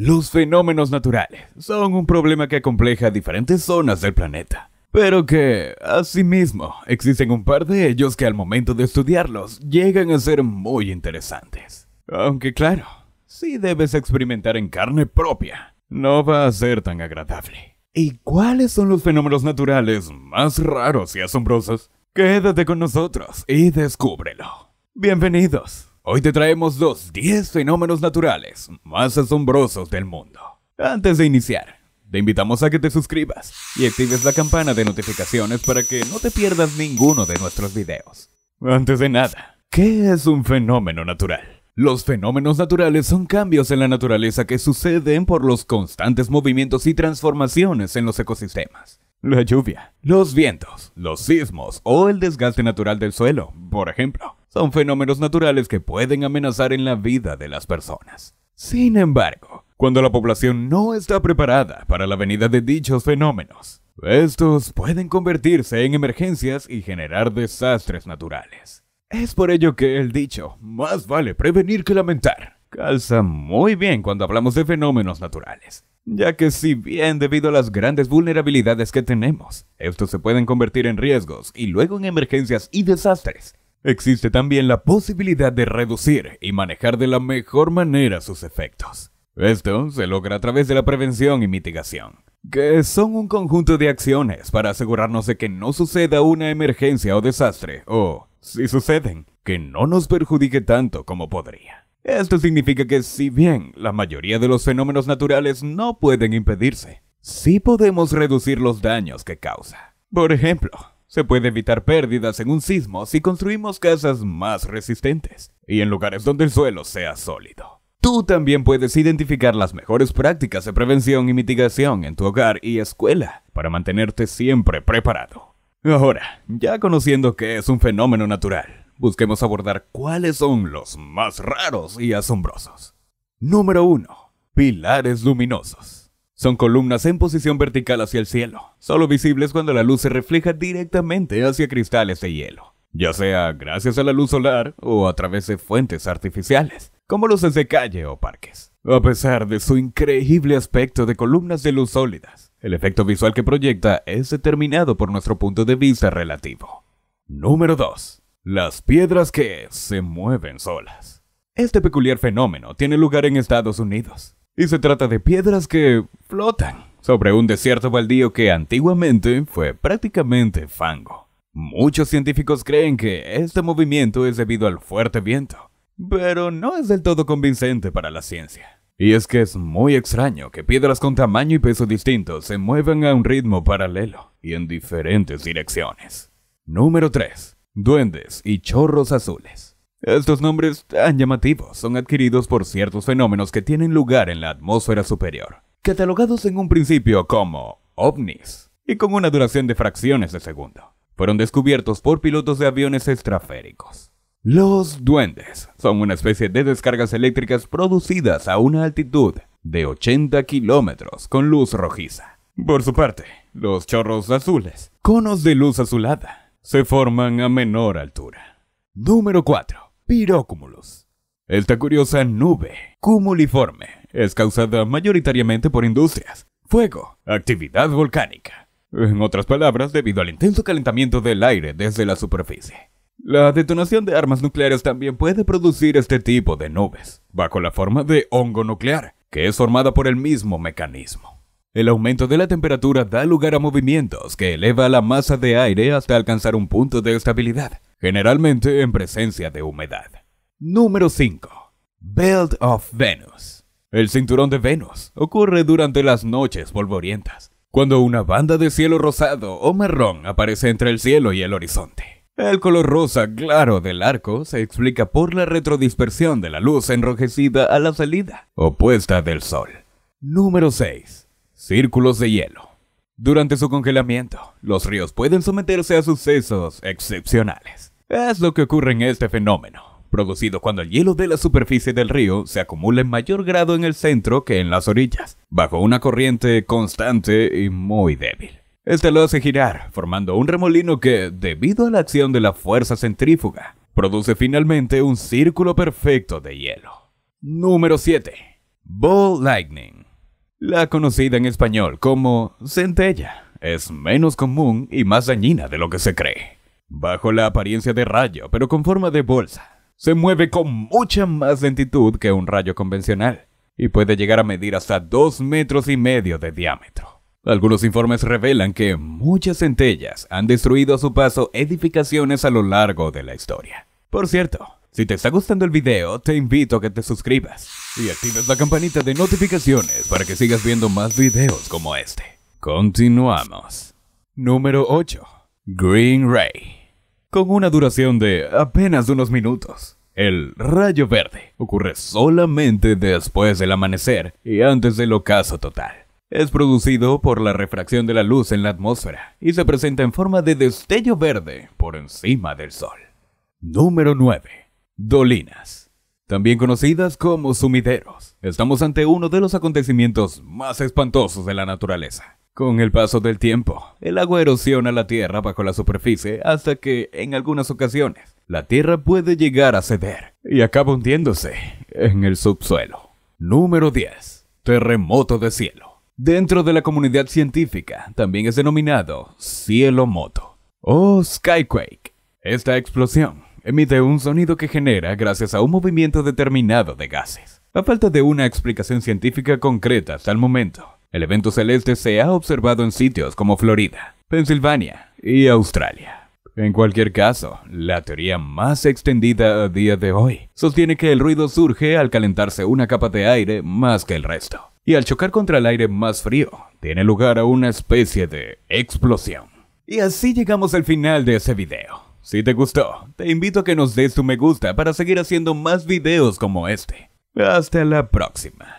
Los fenómenos naturales son un problema que compleja diferentes zonas del planeta, pero que, asimismo, existen un par de ellos que al momento de estudiarlos llegan a ser muy interesantes. Aunque claro, si debes experimentar en carne propia, no va a ser tan agradable. ¿Y cuáles son los fenómenos naturales más raros y asombrosos? Quédate con nosotros y descúbrelo. Bienvenidos. Hoy te traemos los 10 fenómenos naturales más asombrosos del mundo. Antes de iniciar, te invitamos a que te suscribas y actives la campana de notificaciones para que no te pierdas ninguno de nuestros videos. Antes de nada, ¿qué es un fenómeno natural? Los fenómenos naturales son cambios en la naturaleza que suceden por los constantes movimientos y transformaciones en los ecosistemas. La lluvia, los vientos, los sismos o el desgaste natural del suelo, por ejemplo son fenómenos naturales que pueden amenazar en la vida de las personas. Sin embargo, cuando la población no está preparada para la venida de dichos fenómenos, estos pueden convertirse en emergencias y generar desastres naturales. Es por ello que el dicho, más vale prevenir que lamentar, calza muy bien cuando hablamos de fenómenos naturales, ya que si bien debido a las grandes vulnerabilidades que tenemos, estos se pueden convertir en riesgos y luego en emergencias y desastres, Existe también la posibilidad de reducir y manejar de la mejor manera sus efectos. Esto se logra a través de la prevención y mitigación, que son un conjunto de acciones para asegurarnos de que no suceda una emergencia o desastre, o, si suceden, que no nos perjudique tanto como podría. Esto significa que si bien la mayoría de los fenómenos naturales no pueden impedirse, sí podemos reducir los daños que causa. Por ejemplo, se puede evitar pérdidas en un sismo si construimos casas más resistentes y en lugares donde el suelo sea sólido. Tú también puedes identificar las mejores prácticas de prevención y mitigación en tu hogar y escuela para mantenerte siempre preparado. Ahora, ya conociendo que es un fenómeno natural, busquemos abordar cuáles son los más raros y asombrosos. Número 1. Pilares luminosos. Son columnas en posición vertical hacia el cielo, solo visibles cuando la luz se refleja directamente hacia cristales de hielo, ya sea gracias a la luz solar o a través de fuentes artificiales, como luces de calle o parques. A pesar de su increíble aspecto de columnas de luz sólidas, el efecto visual que proyecta es determinado por nuestro punto de vista relativo. Número 2. Las piedras que se mueven solas. Este peculiar fenómeno tiene lugar en Estados Unidos, y se trata de piedras que flotan sobre un desierto baldío que antiguamente fue prácticamente fango. Muchos científicos creen que este movimiento es debido al fuerte viento, pero no es del todo convincente para la ciencia. Y es que es muy extraño que piedras con tamaño y peso distintos se muevan a un ritmo paralelo y en diferentes direcciones. Número 3. Duendes y chorros azules. Estos nombres tan llamativos son adquiridos por ciertos fenómenos que tienen lugar en la atmósfera superior, catalogados en un principio como ovnis y con una duración de fracciones de segundo. Fueron descubiertos por pilotos de aviones extraféricos. Los duendes son una especie de descargas eléctricas producidas a una altitud de 80 kilómetros con luz rojiza. Por su parte, los chorros azules, conos de luz azulada, se forman a menor altura. Número 4 pirocúmulos. Esta curiosa nube cumuliforme es causada mayoritariamente por industrias, fuego, actividad volcánica. En otras palabras, debido al intenso calentamiento del aire desde la superficie. La detonación de armas nucleares también puede producir este tipo de nubes, bajo la forma de hongo nuclear, que es formada por el mismo mecanismo. El aumento de la temperatura da lugar a movimientos que eleva la masa de aire hasta alcanzar un punto de estabilidad, generalmente en presencia de humedad. Número 5. Belt of Venus. El cinturón de Venus ocurre durante las noches polvorientas, cuando una banda de cielo rosado o marrón aparece entre el cielo y el horizonte. El color rosa claro del arco se explica por la retrodispersión de la luz enrojecida a la salida opuesta del sol. Número 6. Círculos de hielo. Durante su congelamiento, los ríos pueden someterse a sucesos excepcionales. Es lo que ocurre en este fenómeno, producido cuando el hielo de la superficie del río se acumula en mayor grado en el centro que en las orillas, bajo una corriente constante y muy débil. Este lo hace girar, formando un remolino que, debido a la acción de la fuerza centrífuga, produce finalmente un círculo perfecto de hielo. Número 7. Ball Lightning la conocida en español como centella es menos común y más dañina de lo que se cree. Bajo la apariencia de rayo, pero con forma de bolsa, se mueve con mucha más lentitud que un rayo convencional y puede llegar a medir hasta 2 metros y medio de diámetro. Algunos informes revelan que muchas centellas han destruido a su paso edificaciones a lo largo de la historia. Por cierto, si te está gustando el video, te invito a que te suscribas y actives la campanita de notificaciones para que sigas viendo más videos como este. Continuamos. Número 8. Green Ray. Con una duración de apenas unos minutos. El rayo verde ocurre solamente después del amanecer y antes del ocaso total. Es producido por la refracción de la luz en la atmósfera y se presenta en forma de destello verde por encima del sol. Número 9 dolinas, también conocidas como sumideros. Estamos ante uno de los acontecimientos más espantosos de la naturaleza. Con el paso del tiempo, el agua erosiona la tierra bajo la superficie hasta que, en algunas ocasiones, la tierra puede llegar a ceder y acaba hundiéndose en el subsuelo. Número 10. Terremoto de cielo. Dentro de la comunidad científica también es denominado cielo moto o skyquake. Esta explosión emite un sonido que genera gracias a un movimiento determinado de gases, a falta de una explicación científica concreta hasta el momento. El evento celeste se ha observado en sitios como Florida, Pensilvania y Australia. En cualquier caso, la teoría más extendida a día de hoy sostiene que el ruido surge al calentarse una capa de aire más que el resto, y al chocar contra el aire más frío, tiene lugar a una especie de explosión. Y así llegamos al final de ese video. Si te gustó, te invito a que nos des tu me gusta para seguir haciendo más videos como este. Hasta la próxima.